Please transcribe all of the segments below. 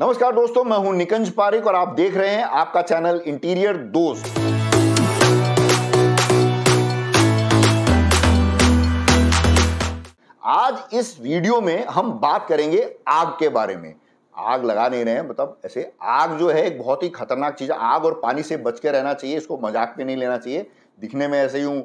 नमस्कार दोस्तों मैं हूं निकंज पारिक और आप देख रहे हैं आपका चैनल इंटीरियर दोस्त आज इस वीडियो में हम बात करेंगे आग के बारे में आग लगा नहीं रहे हैं मतलब ऐसे आग जो है एक बहुत ही खतरनाक चीज़ है आग और पानी से बच के रहना चाहिए इसको मजाक में नहीं लेना चाहिए दिखने में ऐसे हूं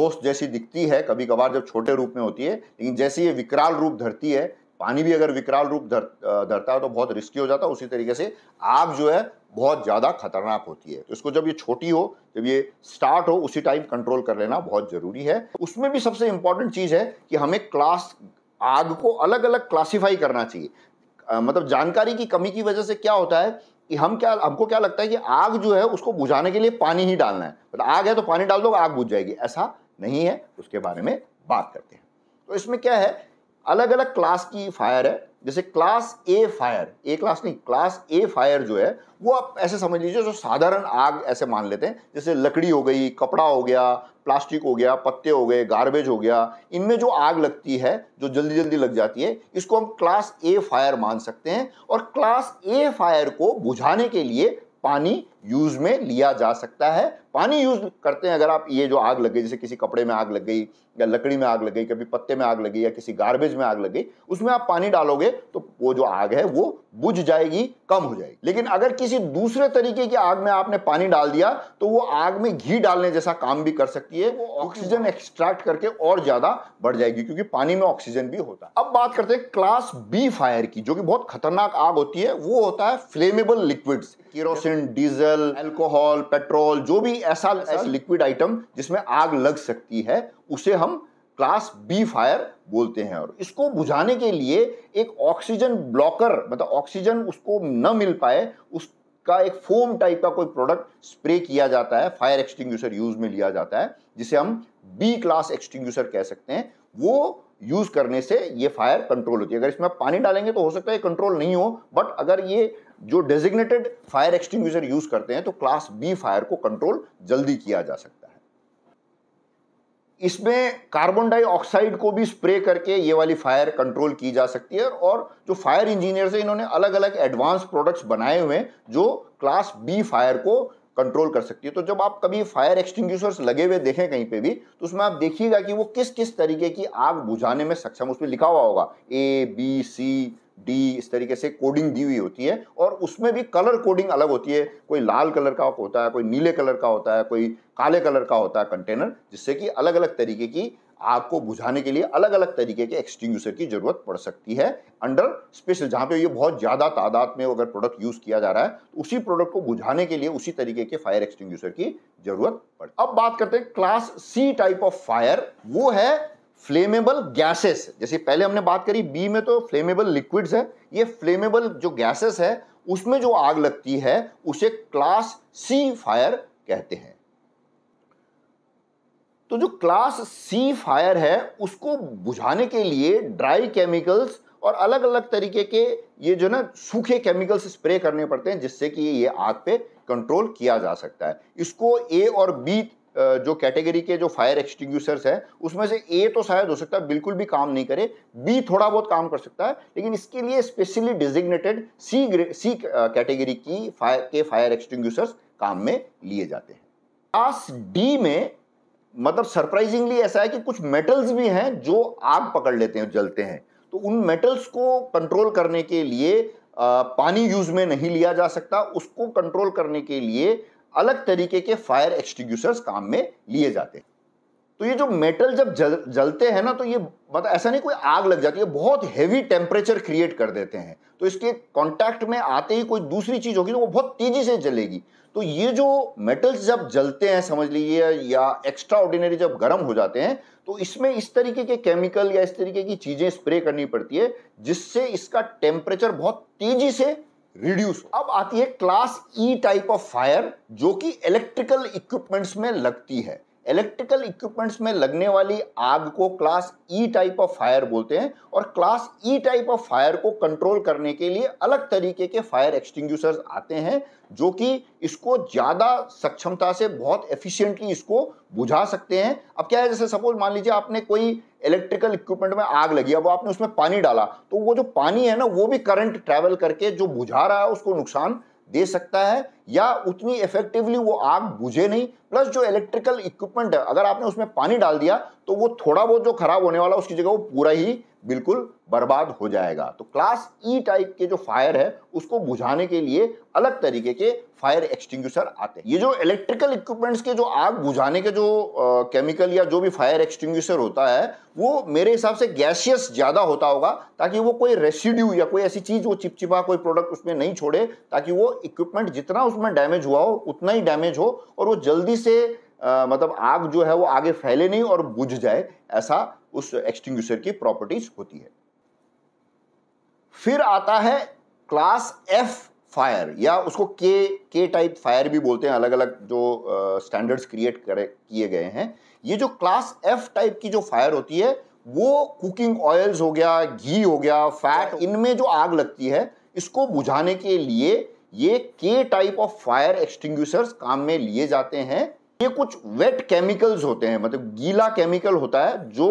दोस्त जैसी दिखती है कभी कभार जब छोटे रूप में होती है लेकिन जैसे ये विकराल रूप धरती है पानी भी अगर विकराल रूप धर धरता है तो बहुत रिस्की हो जाता है उसी तरीके से आग जो है बहुत ज़्यादा खतरनाक होती है तो इसको जब ये छोटी हो जब ये स्टार्ट हो उसी टाइम कंट्रोल कर लेना बहुत ज़रूरी है उसमें भी सबसे इम्पॉर्टेंट चीज़ है कि हमें क्लास आग को अलग अलग क्लासीफाई करना चाहिए मतलब जानकारी की कमी की वजह से क्या होता है कि हम क्या हमको क्या लगता है कि आग जो है उसको बुझाने के लिए पानी ही डालना है मतलब आग है तो पानी डाल दो आग बुझ जाएगी ऐसा नहीं है उसके बारे में बात करते हैं तो इसमें क्या है अलग अलग क्लास की फायर है जैसे class A fire A class नहीं क्लास ए फायर जो है वो आप ऐसे समझ लीजिए जो साधारण आग ऐसे मान लेते हैं जैसे लकड़ी हो गई कपड़ा हो गया प्लास्टिक हो गया पत्ते हो गए गार्बेज हो गया इनमें जो आग लगती है जो जल्दी जल्दी लग जाती है इसको हम क्लास ए फायर मान सकते हैं और क्लास ए फायर को बुझाने के लिए पानी यूज़ में लिया जा सकता है पानी यूज़ करते हैं अगर आप ये जो आग लग गई जैसे किसी कपड़े में आग लग गई या लकड़ी में आग लग गई कभी पत्ते में आग लगी या किसी गार्बेज में आग लग गई उसमें आप पानी डालोगे तो वो जो आग है वो बुझ जाएगी कम हो जाएगी लेकिन अगर किसी दूसरे तरीके की आग में आपने पानी डाल दिया तो वो आग में घी डालने जैसा काम भी कर सकती है वो ऑक्सीजन एक्सट्रैक्ट करके और ज़्यादा बढ़ जाएगी क्योंकि पानी में ऑक्सीजन भी होता है अब बात करते हैं क्लास बी फायर की जो कि बहुत खतरनाक आग होती है वो होता है flammable liquids kerosene diesel diesel alcohol petrol जो भी ऐसा लिक्विड आइटम जिसमें आग लग सकती है उसे हम क्लास बी फायर बोलते हैं और इसको बुझाने के लिए एक ऑक्सीजन ब्लॉकर मतलब ऑक्सीजन उसको न मिल पाए उसका एक फोम टाइप का कोई प्रोडक्ट स्प्रे किया जाता है फायर एक्सटिंग यूज में लिया जाता है जिसे हम बी क्लास एक्सटिंग कह सकते हैं वो यूज करने से ये फायर कंट्रोल होती है अगर इसमें पानी डालेंगे तो हो सकता है कंट्रोल नहीं हो बट अगर ये जो डेजिग्नेटेड फायर एक्सटिंग यूज करते हैं तो क्लास बी फायर को कंट्रोल जल्दी किया जा सकता है इसमें कार्बन डाइऑक्साइड को भी स्प्रे करके ये वाली फायर कंट्रोल की जा सकती है और जो फायर इंजीनियर है इन्होंने अलग अलग एडवांस प्रोडक्ट्स बनाए हुए हैं जो क्लास बी फायर को कंट्रोल कर सकती है तो जब आप कभी फायर एक्सटिंग लगे हुए देखें कहीं पे भी तो उसमें आप देखिएगा कि वो किस किस तरीके की आग बुझाने में सक्षम उसमें लिखा हुआ होगा ए बी सी डी इस तरीके से कोडिंग दी हुई होती है और उसमें भी कलर कोडिंग अलग होती है कोई लाल कलर का होता है कोई नीले कलर का होता है कोई काले कलर का होता है कंटेनर जिससे कि अलग अलग तरीके की आग को बुझाने के लिए अलग अलग तरीके के एक्सटिंग की जरूरत पड़ सकती है अंडर स्पेशल जहाँ पे ये बहुत ज़्यादा तादाद में अगर प्रोडक्ट यूज़ किया जा रहा है तो उसी प्रोडक्ट को बुझाने के लिए उसी तरीके के फायर एक्सटिंग की जरूरत पड़ अब बात करते हैं class C type of fire वो है फ्लेमेबल गैसेस जैसे पहले हमने बात करी बी में तो फ्लेमेबल लिक्विड्स है ये फ्लेमेबल जो गैसेस है उसमें जो आग लगती है उसे क्लास सी फायर कहते हैं तो जो क्लास सी फायर है उसको बुझाने के लिए ड्राई केमिकल्स और अलग अलग तरीके के ये जो ना सूखे केमिकल्स स्प्रे करने पड़ते हैं जिससे कि ये आग पे कंट्रोल किया जा सकता है इसको ए और बी जो कैटेगरी के जो फायर एक्सटिंग्यूशर्स हैं उसमें से ए तो शायद हो सकता है बिल्कुल भी काम नहीं करे बी थोड़ा बहुत काम कर सकता है लेकिन इसके लिए specially designated C C category की फायर के फायर एक्सटिंग्यूशर्स काम में लिए जाते हैं क्लास डी में मतलब सरप्राइजिंगली ऐसा है कि कुछ मेटल्स भी हैं जो आग पकड़ लेते हैं जलते हैं तो उन मेटल्स को कंट्रोल करने के लिए आ, पानी यूज में नहीं लिया जा सकता उसको कंट्रोल करने के लिए अलग तरीके के फायर एक्सटिग्यूसर्स काम में लिए जाते हैं तो ये जो मेटल जब जल जलते हैं ना तो ये मतलब ऐसा नहीं कोई आग लग जाती है बहुत हेवी टेम्परेचर क्रिएट कर देते हैं तो इसके कांटेक्ट में आते ही कोई दूसरी चीज़ होगी तो वो बहुत तेजी से जलेगी तो ये जो मेटल्स जब जलते हैं समझ लीजिए या एक्स्ट्रा ऑर्डिनरी जब गर्म हो जाते हैं तो इसमें इस तरीके के केमिकल या इस तरीके की चीज़ें स्प्रे करनी पड़ती है जिससे इसका टेम्परेचर बहुत तेजी से रिड्यूस अब आती है class E type of fire जो कि इलेक्ट्रिकल इक्विपमेंट्स में लगती है इलेक्ट्रिकल इक्विपमेंट्स में लगने वाली आग को class E type of fire बोलते हैं और class E type of fire को कंट्रोल करने के लिए अलग तरीके के फायर एक्सटिंग्यूशर्स आते हैं जो कि इसको ज़्यादा सक्षमता से बहुत एफिशिएंटली इसको बुझा सकते हैं अब क्या है जैसे सपोज मान लीजिए आपने कोई इलेक्ट्रिकल इक्विपमेंट में आग लगी अब आपने उसमें पानी डाला तो वो जो पानी है ना वो भी करंट ट्रैवल करके जो बुझा रहा है उसको नुकसान दे सकता है या उतनी इफेक्टिवली वो आग बुझे नहीं प्लस जो इलेक्ट्रिकल इक्विपमेंट है अगर आपने उसमें पानी डाल दिया तो वो थोड़ा बहुत जो खराब होने वाला उसकी जगह वो पूरा ही बिल्कुल बर्बाद हो जाएगा तो क्लास ई टाइप के जो फायर है उसको बुझाने के लिए अलग तरीके के फायर एक्सटिंग आते हैं ये जो इलेक्ट्रिकल इक्विपमेंट्स के जो आग बुझाने के जो केमिकल या जो भी फायर एक्सटिंग होता है वो मेरे हिसाब से गैसियस ज़्यादा होता होगा ताकि वो कोई रेसिड्यू या कोई ऐसी चीज़ वो चिपचिपा कोई प्रोडक्ट उसमें नहीं छोड़े ताकि वो इक्विपमेंट जितना उसमें डैमेज हुआ हो उतना ही डैमेज हो और वो जल्दी से आ, मतलब आग जो है वो आगे फैले नहीं और बुझ जाए ऐसा उस एक्सटिंग्विशर की प्रॉपर्टीज होती है फिर आता है क्लास एफ फायर या उसको के के टाइप फायर भी बोलते हैं अलग अलग जो स्टैंडर्ड्स क्रिएट करे किए गए हैं ये जो क्लास एफ टाइप की जो फायर होती है वो कुकिंग ऑयल्स हो गया घी हो गया फैट इनमें जो आग लगती है इसको बुझाने के लिए ये के टाइप ऑफ फायर एक्सटिंग काम में लिए जाते हैं ये कुछ वेट केमिकल्स होते हैं मतलब गीला केमिकल होता है जो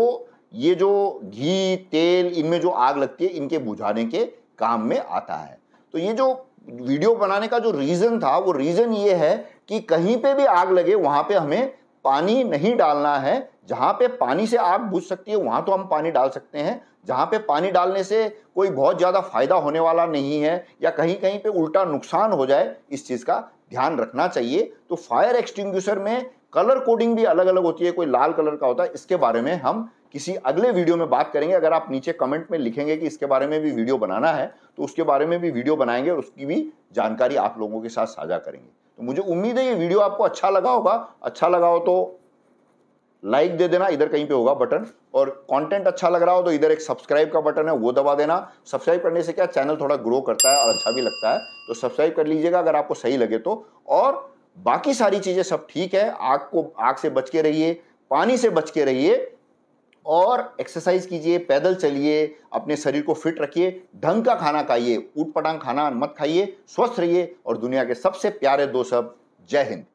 ये जो घी तेल इनमें जो आग लगती है इनके बुझाने के काम में आता है तो ये जो वीडियो बनाने का जो रीज़न था वो रीज़न ये है कि कहीं पे भी आग लगे वहां पे हमें पानी नहीं डालना है जहाँ पे पानी से आग बुझ सकती है वहाँ तो हम पानी डाल सकते हैं जहाँ पे पानी डालने से कोई बहुत ज़्यादा फायदा होने वाला नहीं है या कहीं कहीं पे उल्टा नुकसान हो जाए इस चीज़ का ध्यान रखना चाहिए तो फायर एक्सटिंग्विशर में कलर कोडिंग भी अलग अलग होती है कोई लाल कलर का होता है इसके बारे में हम किसी अगले वीडियो में बात करेंगे अगर आप नीचे कमेंट में लिखेंगे कि इसके बारे में भी वीडियो बनाना है तो उसके बारे में भी वीडियो बनाएंगे और उसकी भी जानकारी आप लोगों के साथ साझा करेंगे तो मुझे उम्मीद है ये वीडियो आपको अच्छा लगा होगा अच्छा लगा हो तो लाइक दे देना इधर कहीं पे होगा बटन और कंटेंट अच्छा लग रहा हो तो इधर एक सब्सक्राइब का बटन है वो दबा देना सब्सक्राइब करने से क्या चैनल थोड़ा ग्रो करता है और अच्छा भी लगता है तो सब्सक्राइब कर लीजिएगा अगर आपको सही लगे तो और बाकी सारी चीज़ें सब ठीक है आग को आग से बच के रहिए पानी से बच के रहिए और एक्सरसाइज कीजिए पैदल चलिए अपने शरीर को फिट रखिए ढंग का खाना खाइए ऊट पटांग खाना मत खाइए स्वस्थ रहिए और दुनिया के सबसे प्यारे दो सब जय हिंद